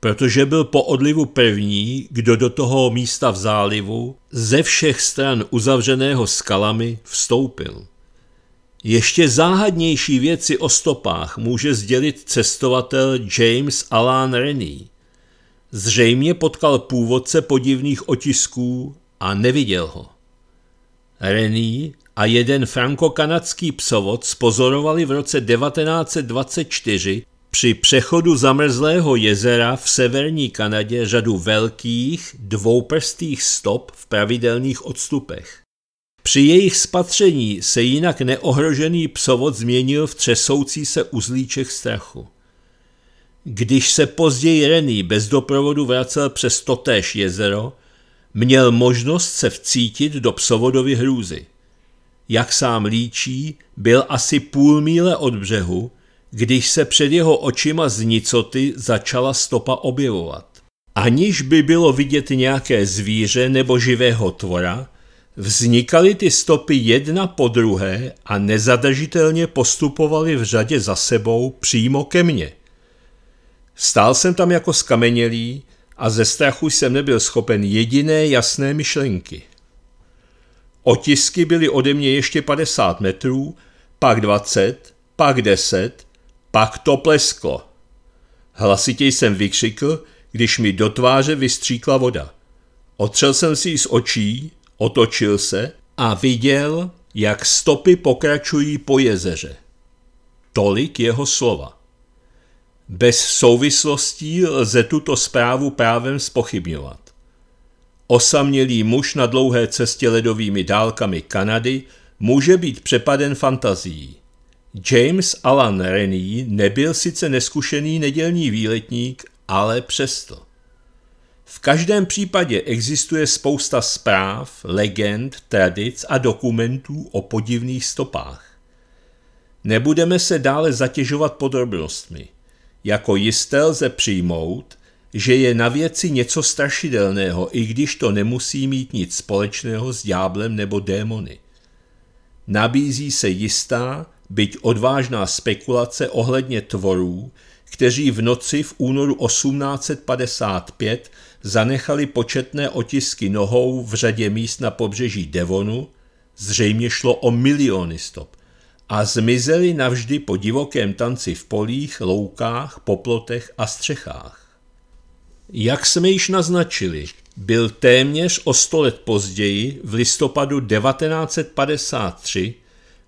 protože byl po odlivu první, kdo do toho místa v zálivu ze všech stran uzavřeného skalami vstoupil. Ještě záhadnější věci o stopách může sdělit cestovatel James Alan Rennie, Zřejmě potkal původce podivných otisků a neviděl ho. René a jeden frankokanadský psovod spozorovali v roce 1924 při přechodu zamrzlého jezera v severní Kanadě řadu velkých dvouprstých stop v pravidelných odstupech. Při jejich spatření se jinak neohrožený psovod změnil v třesoucí se uzlíček strachu. Když se později Rený bez doprovodu vracel přes totéž jezero, měl možnost se vcítit do psovodovy hrůzy. Jak sám líčí, byl asi půl míle od břehu, když se před jeho očima z nicoty začala stopa objevovat. Aniž by bylo vidět nějaké zvíře nebo živého tvora, vznikaly ty stopy jedna po druhé a nezadržitelně postupovaly v řadě za sebou přímo ke mně. Stál jsem tam jako skamenělý a ze strachu jsem nebyl schopen jediné jasné myšlenky. Otisky byly ode mě ještě 50 metrů, pak 20, pak 10, pak to plesklo. Hlasitě jsem vykřikl, když mi do tváře vystříkla voda. Otřel jsem si ji z očí, otočil se a viděl, jak stopy pokračují po jezeře. Tolik jeho slova. Bez souvislostí lze tuto zprávu právem spochybňovat. Osamělý muž na dlouhé cestě ledovými dálkami Kanady může být přepaden fantazií. James Alan Rennie nebyl sice neskušený nedělní výletník, ale přesto. V každém případě existuje spousta zpráv, legend, tradic a dokumentů o podivných stopách. Nebudeme se dále zatěžovat podrobnostmi – jako jisté lze přijmout, že je na věci něco strašidelného, i když to nemusí mít nic společného s dňáblem nebo démony. Nabízí se jistá, byť odvážná spekulace ohledně tvorů, kteří v noci v únoru 1855 zanechali početné otisky nohou v řadě míst na pobřeží Devonu, zřejmě šlo o miliony stop, a zmizeli navždy po divokém tanci v polích, loukách, poplotech a střechách. Jak jsme již naznačili, byl téměř o sto let později, v listopadu 1953,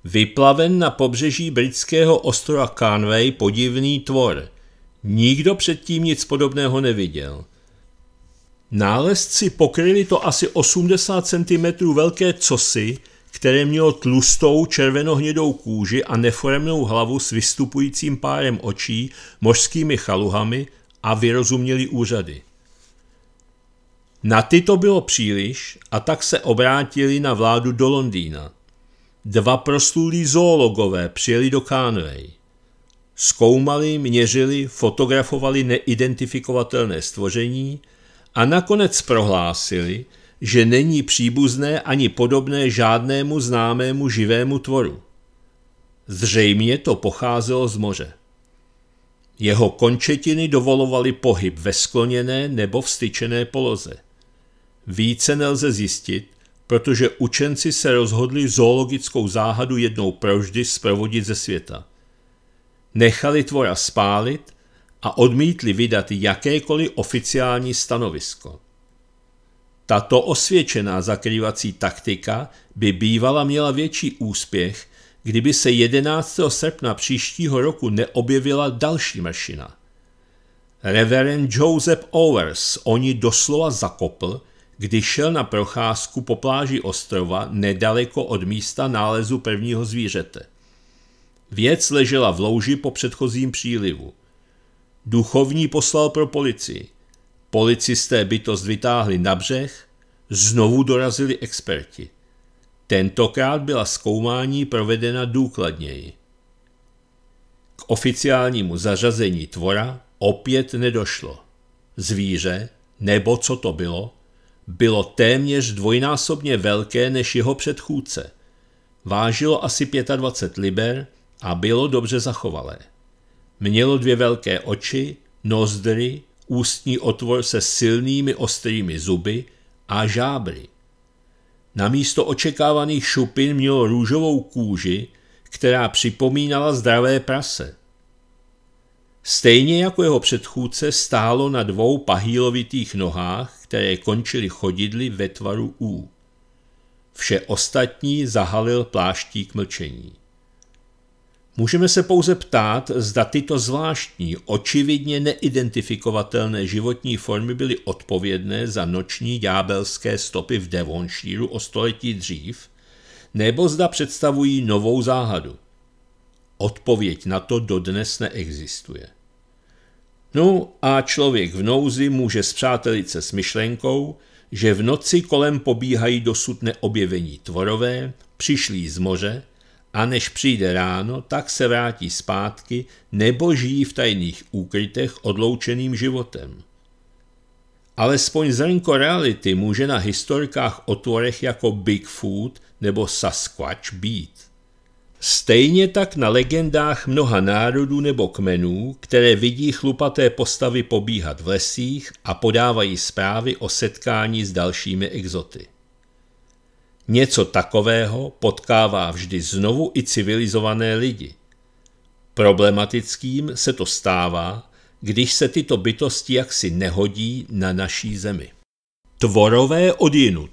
vyplaven na pobřeží britského ostrova Conway podivný tvor. Nikdo předtím nic podobného neviděl. Nálezci pokryli to asi 80 cm velké cosy, které mělo tlustou červenohnědou kůži a neformnou hlavu s vystupujícím párem očí, mořskými chaluhami a vyrozuměli úřady. Na ty to bylo příliš a tak se obrátili na vládu do Londýna. Dva proslulí zoologové přijeli do Conway. Zkoumali, měřili, fotografovali neidentifikovatelné stvoření a nakonec prohlásili, že není příbuzné ani podobné žádnému známému živému tvoru. Zřejmě to pocházelo z moře. Jeho končetiny dovolovaly pohyb ve skloněné nebo vstyčené poloze. Více nelze zjistit, protože učenci se rozhodli zoologickou záhadu jednou proždy zprovodit ze světa. Nechali tvora spálit a odmítli vydat jakékoliv oficiální stanovisko. Tato osvědčená zakrývací taktika by bývala měla větší úspěch, kdyby se 11. srpna příštího roku neobjevila další mašina. Reverend Joseph Owers oni doslova zakopl, když šel na procházku po pláži ostrova nedaleko od místa nálezu prvního zvířete. Věc ležela v louži po předchozím přílivu. Duchovní poslal pro policii – Policisté bytost vytáhli na břeh, znovu dorazili experti. Tentokrát byla zkoumání provedena důkladněji. K oficiálnímu zařazení tvora opět nedošlo. Zvíře, nebo co to bylo, bylo téměř dvojnásobně velké než jeho předchůdce. Vážilo asi 25 liber a bylo dobře zachovalé. Mělo dvě velké oči, nozdry ústní otvor se silnými ostrými zuby a žábry. Na místo očekávaných šupin mělo růžovou kůži, která připomínala zdravé prase. Stejně jako jeho předchůdce stálo na dvou pahýlovitých nohách, které končily chodidly ve tvaru U. Vše ostatní zahalil pláštík mlčení. Můžeme se pouze ptát, zda tyto zvláštní, očividně neidentifikovatelné životní formy byly odpovědné za noční ďábelské stopy v Devonshireu o století dřív, nebo zda představují novou záhadu. Odpověď na to dodnes neexistuje. No a člověk v nouzi může zpřátelit se s myšlenkou, že v noci kolem pobíhají dosud neobjevení tvorové, přišlí z moře, a než přijde ráno, tak se vrátí zpátky nebo žijí v tajných úkrytech odloučeným životem. Alespoň zrnko reality může na historkách o tvorech jako Bigfoot nebo Sasquatch být. Stejně tak na legendách mnoha národů nebo kmenů, které vidí chlupaté postavy pobíhat v lesích a podávají zprávy o setkání s dalšími exoty. Něco takového potkává vždy znovu i civilizované lidi. Problematickým se to stává, když se tyto bytosti jaksi nehodí na naší zemi. Tvorové odjinut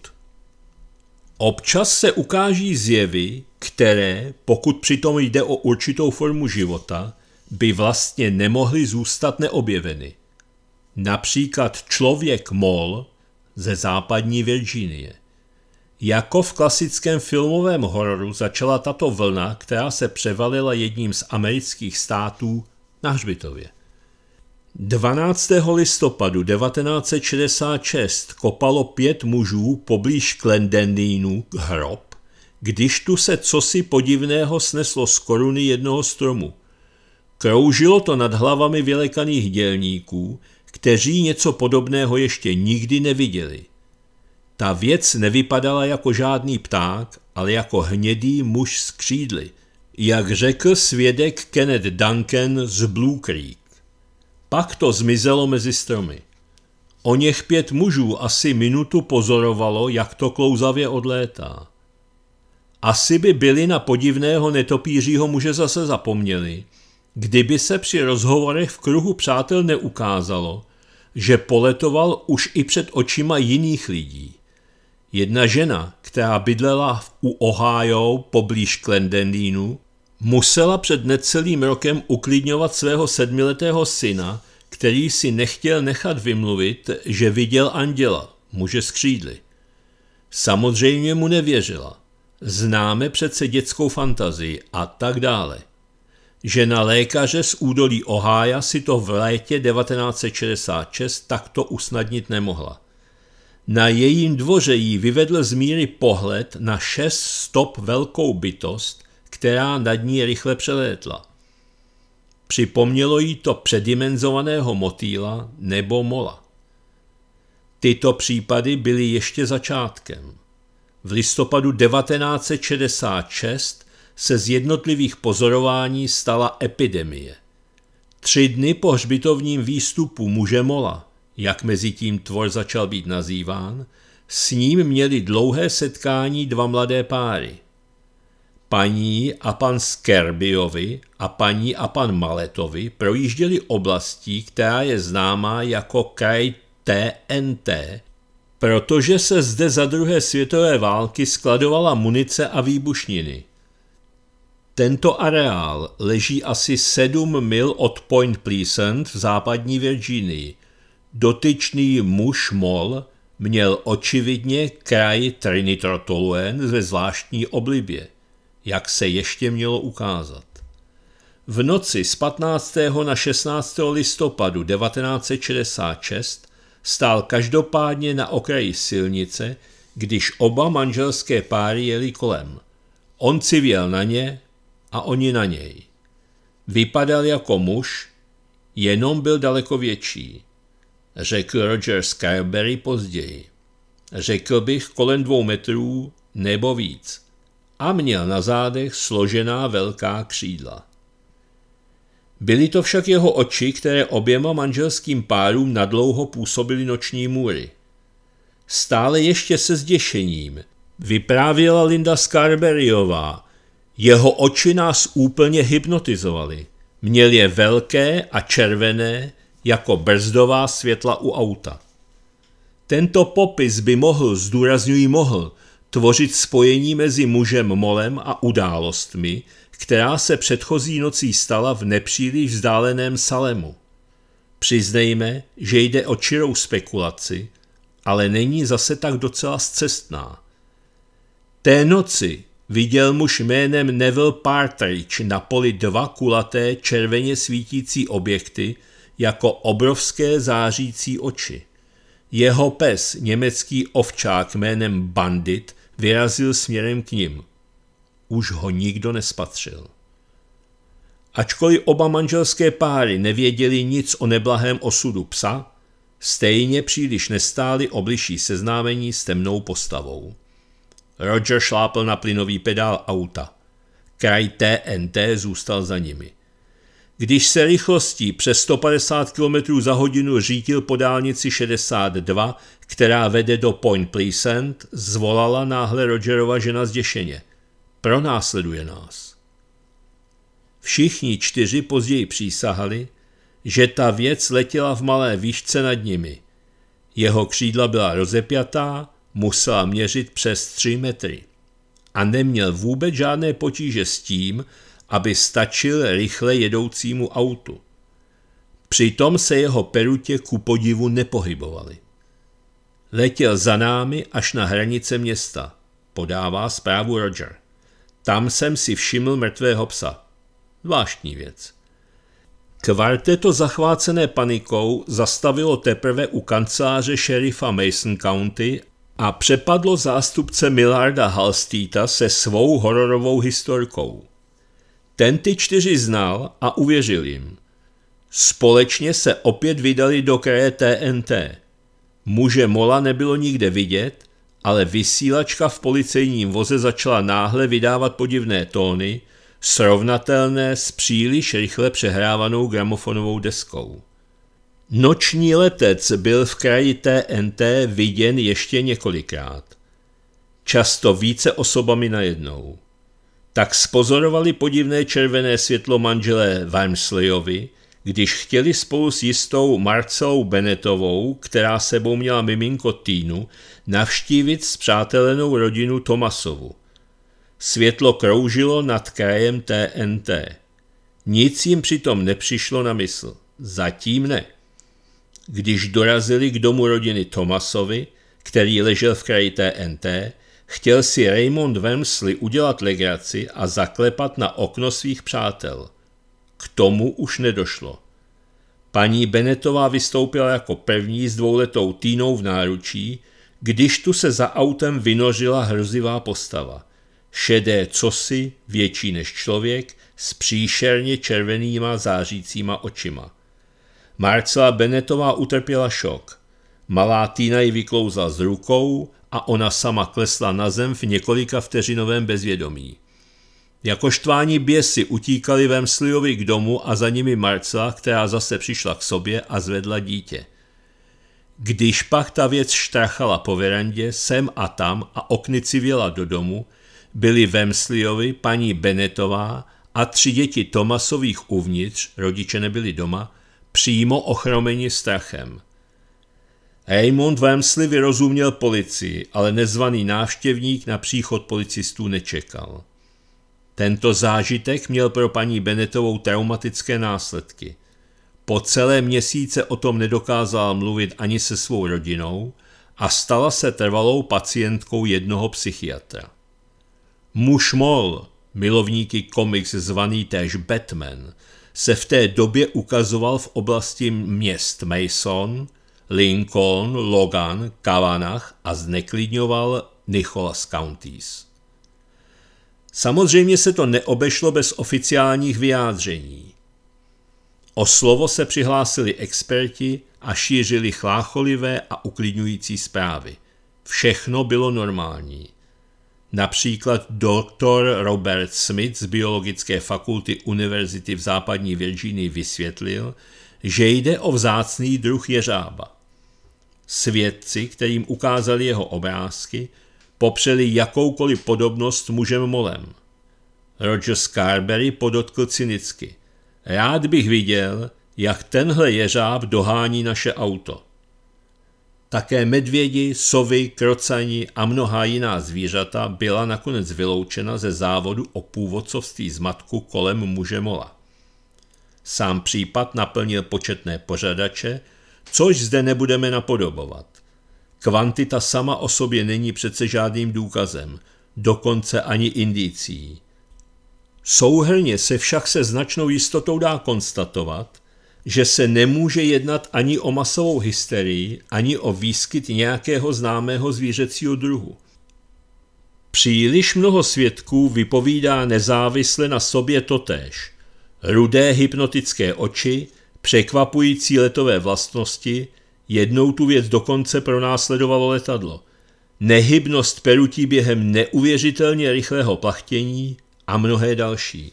Občas se ukáží zjevy, které, pokud přitom jde o určitou formu života, by vlastně nemohly zůstat neobjeveny. Například člověk mol ze západní Virginie. Jako v klasickém filmovém hororu začala tato vlna, která se převalila jedním z amerických států na hřbitově. 12. listopadu 1966 kopalo pět mužů poblíž Clendenínu hrob, když tu se cosi podivného sneslo z koruny jednoho stromu. Kroužilo to nad hlavami vylekaných dělníků, kteří něco podobného ještě nikdy neviděli. Ta věc nevypadala jako žádný pták, ale jako hnědý muž s křídly, jak řekl svědek Kenneth Duncan z Blue Creek. Pak to zmizelo mezi stromy. O něch pět mužů asi minutu pozorovalo, jak to klouzavě odlétá. Asi by byli na podivného netopířího muže zase zapomněli, kdyby se při rozhovorech v kruhu přátel neukázalo, že poletoval už i před očima jiných lidí. Jedna žena, která bydlela u Ohio poblíž Klendendínu, musela před necelým rokem uklidňovat svého sedmiletého syna, který si nechtěl nechat vymluvit, že viděl anděla, muže s křídly. Samozřejmě mu nevěřila. Známe přece dětskou fantazii a tak dále. Žena lékaře z údolí Ohája si to v létě 1966 takto usnadnit nemohla – na jejím dvoře jí vyvedl z míry pohled na šest stop velkou bytost, která nad ní rychle přelétla. Připomnělo jí to předimenzovaného motýla nebo mola. Tyto případy byly ještě začátkem. V listopadu 1966 se z jednotlivých pozorování stala epidemie. Tři dny po hřbitovním výstupu muže Mola jak mezi tím tvor začal být nazýván, s ním měli dlouhé setkání dva mladé páry. Paní a pan Skerbiovi a paní a pan Maletovi projížděli oblastí, která je známá jako kraj TNT, protože se zde za druhé světové války skladovala munice a výbušniny. Tento areál leží asi 7 mil od Point Pleasant v západní Virginii Dotyčný muž Mol měl očividně kraj trinitrotoluen ve zvláštní oblibě, jak se ještě mělo ukázat. V noci z 15. na 16. listopadu 1966 stál každopádně na okraji silnice, když oba manželské páry jeli kolem. On si věl na ně a oni na něj. Vypadal jako muž, jenom byl daleko větší řekl Roger Skyberry později. Řekl bych kolem dvou metrů nebo víc. A měl na zádech složená velká křídla. Byly to však jeho oči, které oběma manželským párům nadlouho působily noční můry. Stále ještě se zděšením vyprávěla Linda Scarberryová. Jeho oči nás úplně hypnotizovaly. Měl je velké a červené, jako brzdová světla u auta. Tento popis by mohl, zdůrazňuji mohl, tvořit spojení mezi mužem molem a událostmi, která se předchozí nocí stala v nepříliš vzdáleném Salemu. Přiznejme, že jde o čirou spekulaci, ale není zase tak docela zcestná. Té noci viděl muž jménem Neville Partridge na poli dva kulaté červeně svítící objekty, jako obrovské zářící oči. Jeho pes, německý ovčák jménem Bandit, vyrazil směrem k ním. Už ho nikdo nespatřil. Ačkoliv oba manželské páry nevěděli nic o neblahém osudu psa, stejně příliš nestáli obliší seznámení s temnou postavou. Roger šlápl na plynový pedál auta. Kraj TNT zůstal za nimi. Když se rychlostí přes 150 km za hodinu řítil po dálnici 62, která vede do Point Pleasant, zvolala náhle Rogerova žena zděšeně. Pronásleduje nás. Všichni čtyři později přísahali, že ta věc letěla v malé výšce nad nimi. Jeho křídla byla rozepjatá, musela měřit přes 3 metry. A neměl vůbec žádné potíže s tím, aby stačil rychle jedoucímu autu. Přitom se jeho perutě ku podivu nepohybovaly. Letěl za námi až na hranice města, podává zprávu Roger. Tam jsem si všiml mrtvého psa. Zvláštní věc. Kvarteto zachvácené panikou zastavilo teprve u kanceláře šerifa Mason County a přepadlo zástupce Millarda Halstita se svou hororovou historkou. Ten ty čtyři znal a uvěřil jim. Společně se opět vydali do kraje TNT. Muže Mola nebylo nikde vidět, ale vysílačka v policejním voze začala náhle vydávat podivné tóny, srovnatelné s příliš rychle přehrávanou gramofonovou deskou. Noční letec byl v kraji TNT viděn ještě několikrát. Často více osobami najednou tak spozorovali podivné červené světlo manželé Wimsleyovi, když chtěli spolu s jistou Marcelou Benetovou, která sebou měla miminko Týnu, navštívit zpřátelenou rodinu Tomasovu. Světlo kroužilo nad krajem TNT. Nic jim přitom nepřišlo na mysl. Zatím ne. Když dorazili k domu rodiny Tomasovi, který ležel v kraji TNT, Chtěl si Raymond Wemsley udělat legraci a zaklepat na okno svých přátel. K tomu už nedošlo. Paní Benetová vystoupila jako první s dvouletou týnou v náručí, když tu se za autem vynořila hrozivá postava. Šedé cosi, větší než člověk, s příšerně červenýma zářícíma očima. Marcela Benetová utrpěla šok. Malá Týna ji vyklouzla z rukou a ona sama klesla na zem v několika vteřinovém bezvědomí. Jako štvání běsy utíkali Vemsliovi k domu a za nimi Marcela, která zase přišla k sobě a zvedla dítě. Když pak ta věc štrachala po verandě sem a tam a oknici civěla do domu, byli Vemsliovi, paní Benetová a tři děti Tomasových uvnitř, rodiče nebyli doma, přímo ochromeni strachem. Raymond Wemsley vyrozuměl policii, ale nezvaný návštěvník na příchod policistů nečekal. Tento zážitek měl pro paní Benetovou traumatické následky. Po celé měsíce o tom nedokázala mluvit ani se svou rodinou a stala se trvalou pacientkou jednoho psychiatra. Muž Moll, milovníky komiks zvaný též Batman, se v té době ukazoval v oblasti měst Mason – Lincoln, Logan, Kavanagh a zneklidňoval Nicholas Counties. Samozřejmě se to neobešlo bez oficiálních vyjádření. O slovo se přihlásili experti a šířili chlácholivé a uklidňující zprávy. Všechno bylo normální. Například doktor Robert Smith z Biologické fakulty Univerzity v západní Virginii vysvětlil, že jde o vzácný druh jeřába. Svědci, kterým ukázali jeho obrázky, popřeli jakoukoliv podobnost mužem molem. Roger Scarberry podotkl cynicky. Rád bych viděl, jak tenhle jeřáb dohání naše auto. Také medvědi, sovy, krocani a mnohá jiná zvířata byla nakonec vyloučena ze závodu o původcovství zmatku kolem muže mola. Sám případ naplnil početné pořadače, což zde nebudeme napodobovat. Kvantita sama o sobě není přece žádným důkazem, dokonce ani indicí. Souhrně se však se značnou jistotou dá konstatovat, že se nemůže jednat ani o masovou hysterii, ani o výskyt nějakého známého zvířecího druhu. Příliš mnoho svědků vypovídá nezávisle na sobě totéž. Rudé hypnotické oči, Překvapující letové vlastnosti, jednou tu věc dokonce pronásledovalo letadlo. Nehybnost perutí během neuvěřitelně rychlého plachtění a mnohé další.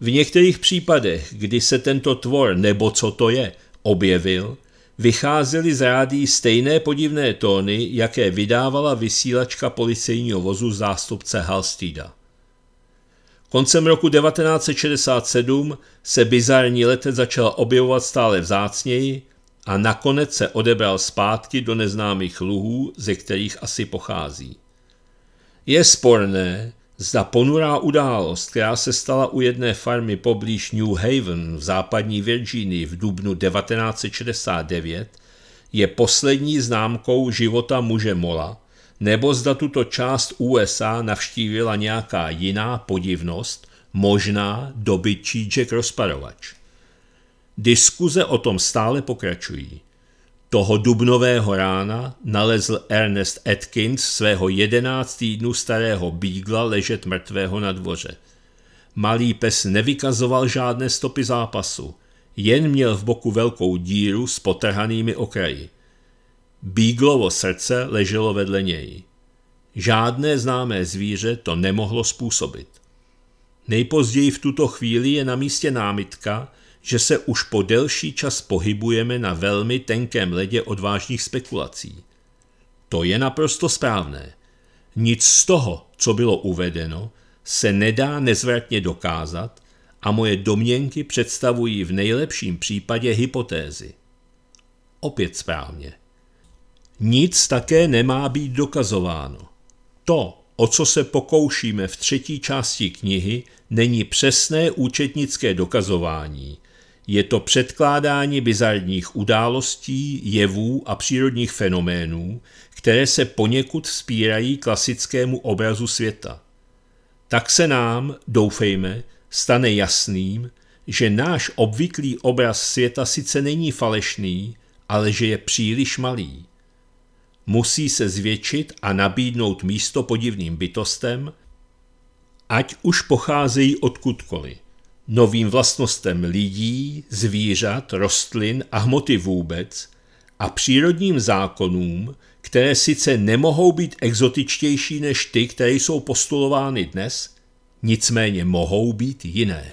V některých případech, kdy se tento tvor nebo co to je objevil, vycházely z rádí stejné podivné tóny, jaké vydávala vysílačka policejního vozu zástupce Halstida. Koncem roku 1967 se bizarní letec začal objevovat stále vzácněji a nakonec se odebral zpátky do neznámých luhů, ze kterých asi pochází. Je sporné, zda ponurá událost, která se stala u jedné farmy poblíž New Haven v západní Virginii v dubnu 1969, je poslední známkou života muže Mola, nebo zda tuto část USA navštívila nějaká jiná podivnost, možná dobytčí Jack rozparovač. Diskuze o tom stále pokračují. Toho dubnového rána nalezl Ernest Atkins svého 11 týdnů starého bígla ležet mrtvého na dvoře. Malý pes nevykazoval žádné stopy zápasu, jen měl v boku velkou díru s potrhanými okraji. Bíglovo srdce leželo vedle něj. Žádné známé zvíře to nemohlo způsobit. Nejpozději v tuto chvíli je na místě námitka, že se už po delší čas pohybujeme na velmi tenkém ledě odvážných spekulací. To je naprosto správné. Nic z toho, co bylo uvedeno, se nedá nezvratně dokázat a moje domněnky představují v nejlepším případě hypotézy. Opět správně. Nic také nemá být dokazováno. To, o co se pokoušíme v třetí části knihy, není přesné účetnické dokazování. Je to předkládání bizarních událostí, jevů a přírodních fenoménů, které se poněkud spírají klasickému obrazu světa. Tak se nám, doufejme, stane jasným, že náš obvyklý obraz světa sice není falešný, ale že je příliš malý musí se zvětšit a nabídnout místo podivným bytostem, ať už pocházejí odkudkoliv, novým vlastnostem lidí, zvířat, rostlin a hmoty vůbec a přírodním zákonům, které sice nemohou být exotičtější než ty, které jsou postulovány dnes, nicméně mohou být jiné.